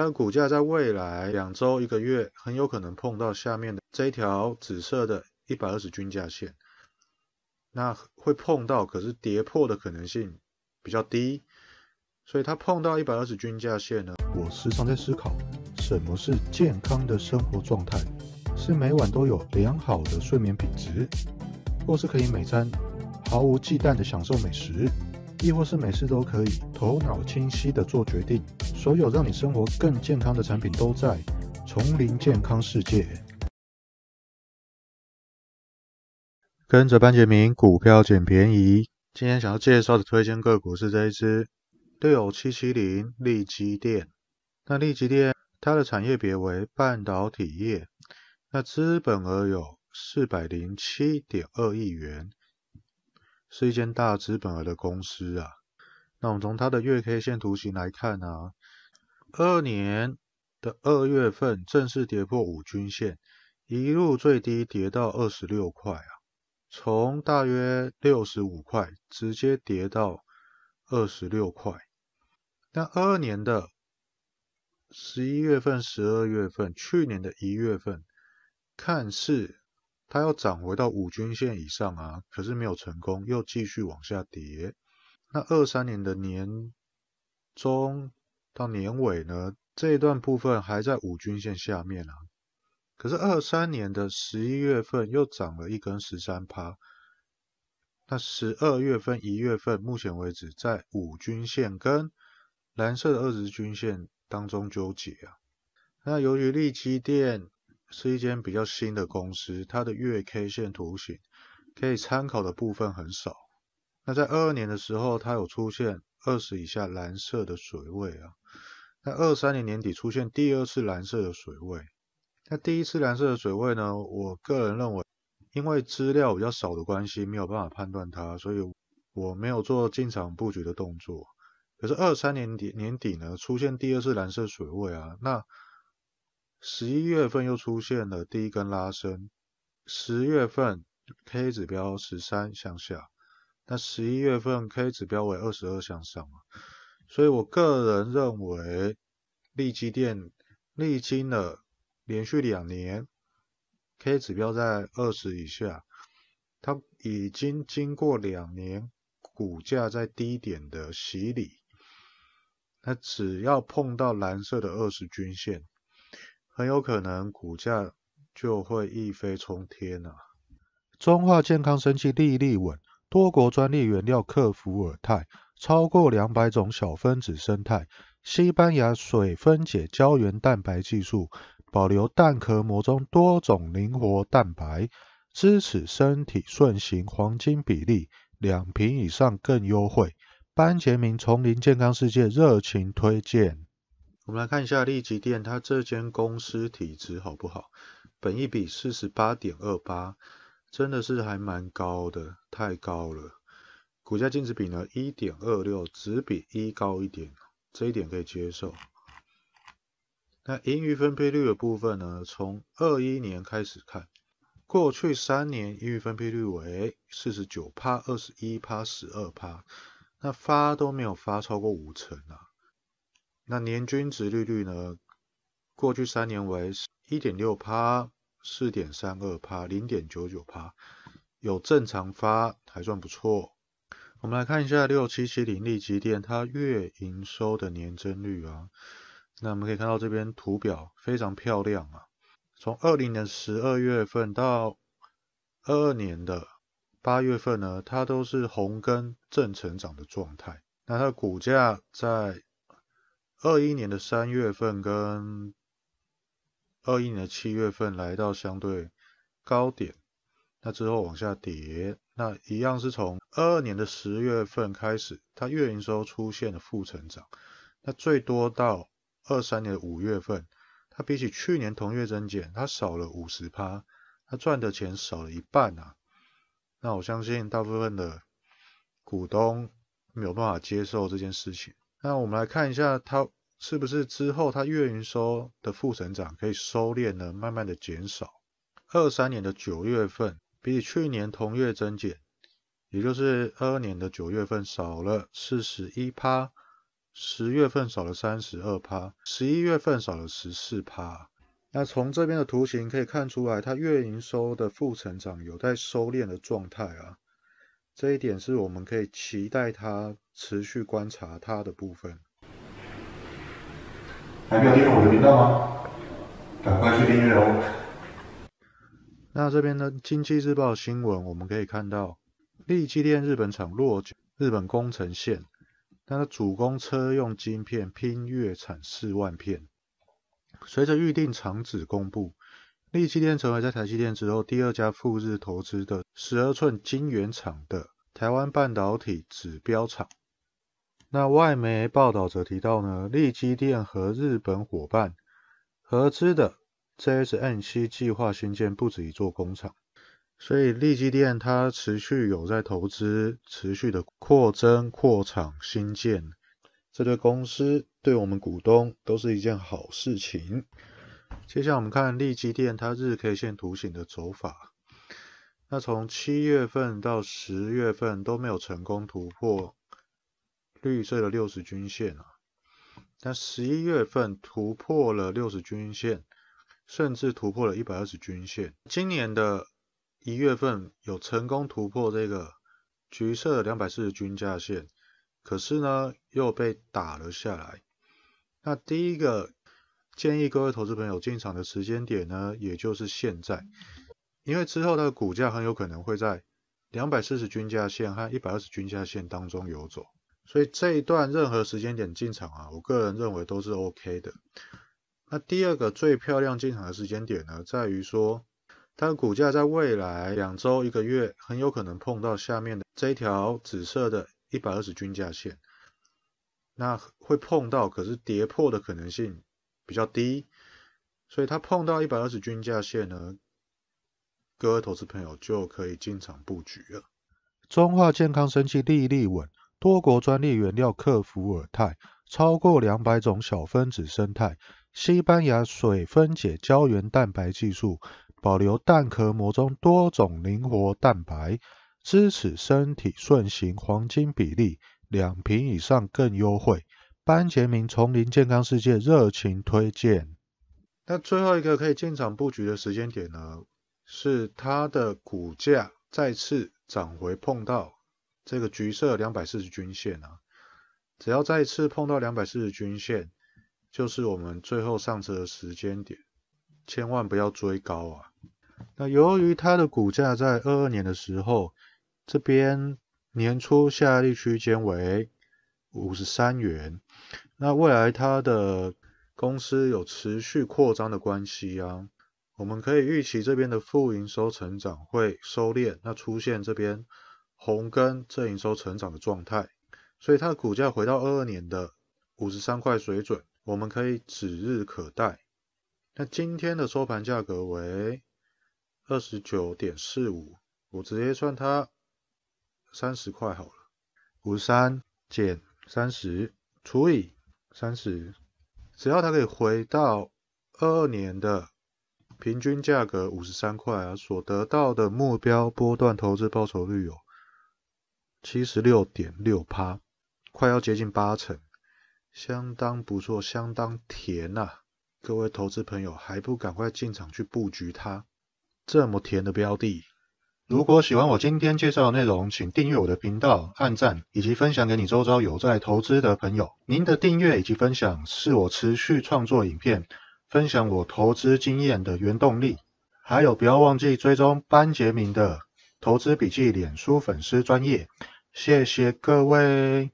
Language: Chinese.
但股价在未来两周、一个月，很有可能碰到下面的这一条紫色的一百二十均价线，那会碰到，可是跌破的可能性比较低，所以它碰到一百二十均价线呢？我时常在思考，什么是健康的生活状态？是每晚都有良好的睡眠品质，或是可以每餐毫无忌惮的享受美食？亦或是每次都可以头脑清晰地做决定，所有让你生活更健康的产品都在丛林健康世界。跟着班杰明股票捡便宜，今天想要介绍的推荐个股是这一只六七七零利基电。那利基电它的产业别为半导体业，那资本额有四百零七点二亿元。是一间大资本额的公司啊。那我们从它的月 K 线图形来看啊，二年的二月份正式跌破五均线，一路最低跌到二十六块啊，从大约六十五块直接跌到二十六块。那二二年的十一月份、十二月份、去年的一月份，看似。它要涨回到五均线以上啊，可是没有成功，又继续往下跌。那二三年的年中到年尾呢，这一段部分还在五均线下面啊。可是二三年的十一月份又涨了一根十三趴。那十二月份、一月份目前为止，在五均线跟蓝色的二十均线当中纠结啊。那由于利基电。是一间比较新的公司，它的月 K 线图形可以参考的部分很少。那在二二年的时候，它有出现二十以下蓝色的水位啊。那二三年年底出现第二次蓝色的水位，那第一次蓝色的水位呢？我个人认为，因为资料比较少的关系，没有办法判断它，所以我没有做进场布局的动作。可是二三年底年底呢，出现第二次蓝色水位啊，那。十一月份又出现了第一根拉升。十月份 K 指标十三向下，那十一月份 K 指标为二十二向上嘛，所以我个人认为，利基电历经了连续两年 K 指标在二十以下，它已经经过两年股价在低点的洗礼，那只要碰到蓝色的二十均线。很有可能股价就会一飞冲天呐！中化健康生级，粒粒稳，多国专利原料，克服尔泰，超过两百种小分子生态，西班牙水分解胶原蛋白技术，保留蛋壳膜中多种灵活蛋白，支持身体顺行黄金比例，两瓶以上更优惠。班杰明丛林健康世界热情推荐。我们来看一下利吉店，它这间公司体质好不好？本益比四十八点二八，真的是还蛮高的，太高了。股价净值比呢一点二六，只比一高一点，这一点可以接受。那盈余分配率的部分呢？从二一年开始看，过去三年盈余分配率为四十九趴、二十一趴、十二趴，那发都没有发超过五成啊。那年均值利率呢？过去三年为一点六趴、四点三二趴、零点九九趴，有正常发，还算不错。我们来看一下六七七零立基电，它月营收的年增率啊，那我们可以看到这边图表非常漂亮啊。从二零年十二月份到二二年的八月份呢，它都是红根正成长的状态。那它的股价在二一年的三月份跟二一年的七月份来到相对高点，那之后往下跌，那一样是从二二年的十月份开始，它月营收出现了负成长，那最多到二三年的五月份，它比起去年同月增减，它少了五十趴，它赚的钱少了一半啊，那我相信大部分的股东没有办法接受这件事情。那我们来看一下，它是不是之后它月营收的负成长可以收敛呢？慢慢的减少。二三年的九月份比去年同月增减，也就是二二年的九月份少了四十一趴，十月份少了三十二趴，十一月份少了十四趴。那从这边的图形可以看出来，它月营收的负成长有在收敛的状态啊。这一点是我们可以期待它持续观察它的部分。还没有订阅我的频道吗？赶快去订阅哦。那这边呢，《经济日报》新闻我们可以看到，力积电日本厂落日本工程线，它的主攻车用晶片，拼月产四万片。随着预定厂址公布，力积电成为在台积电之后第二家赴日投资的。十二寸晶圆厂的台湾半导体指标厂，那外媒报道则提到呢，利基电和日本伙伴合资的 J S N 七计划新建不止一座工厂，所以利基电它持续有在投资，持续的扩增扩厂新建，这对公司对我们股东都是一件好事情。接下来我们看利基电它日 K 线图形的走法。那从七月份到十月份都没有成功突破绿色的六十均线啊，但十一月份突破了六十均线，甚至突破了一百二十均线。今年的一月份有成功突破这个橘色的两百四十均价线，可是呢又被打了下来。那第一个建议各位投资朋友进场的时间点呢，也就是现在。因为之后它的股价很有可能会在两百四十均价线和一百二十均价线当中游走，所以这一段任何时间点进场啊，我个人认为都是 OK 的。那第二个最漂亮进场的时间点呢，在于说它的股价在未来两周一个月，很有可能碰到下面的这一条紫色的一百二十均价线，那会碰到，可是跌破的可能性比较低，所以它碰到一百二十均价线呢。各位投资朋友就可以进场布局了。中化健康生级，利率稳，多国专利原料克服尔泰，超过两百种小分子生态，西班牙水分解胶原蛋白技术，保留蛋壳膜中多种灵活蛋白，支持身体顺行黄金比例。两瓶以上更优惠。班杰明丛林健康世界热情推荐。那最后一个可以进场布局的时间点呢？是它的股价再次涨回碰到这个橘色两百四十均线啊，只要再次碰到两百四十均线，就是我们最后上车的时间点，千万不要追高啊。那由于它的股价在二二年的时候，这边年初下跌区间为五十三元，那未来它的公司有持续扩张的关系啊。我们可以预期这边的负营收成长会收敛，那出现这边红跟正营收成长的状态，所以它的股价回到二二年的五十三块水准，我们可以指日可待。那今天的收盘价格为二十九点四五，我直接算它三十块好了，五十三减三十除以三十，只要它可以回到二二年的。平均价格五十三块啊，所得到的目标波段投资报酬率有七十六点六趴，快要接近八成，相当不错，相当甜呐！各位投资朋友，还不赶快进场去布局它？这么甜的标的，如果喜欢我今天介绍的内容，请订阅我的频道、按赞以及分享给你周遭有在投资的朋友。您的订阅以及分享，是我持续创作影片。分享我投资经验的原动力，还有不要忘记追踪班杰明的投资笔记脸书粉丝专业。谢谢各位。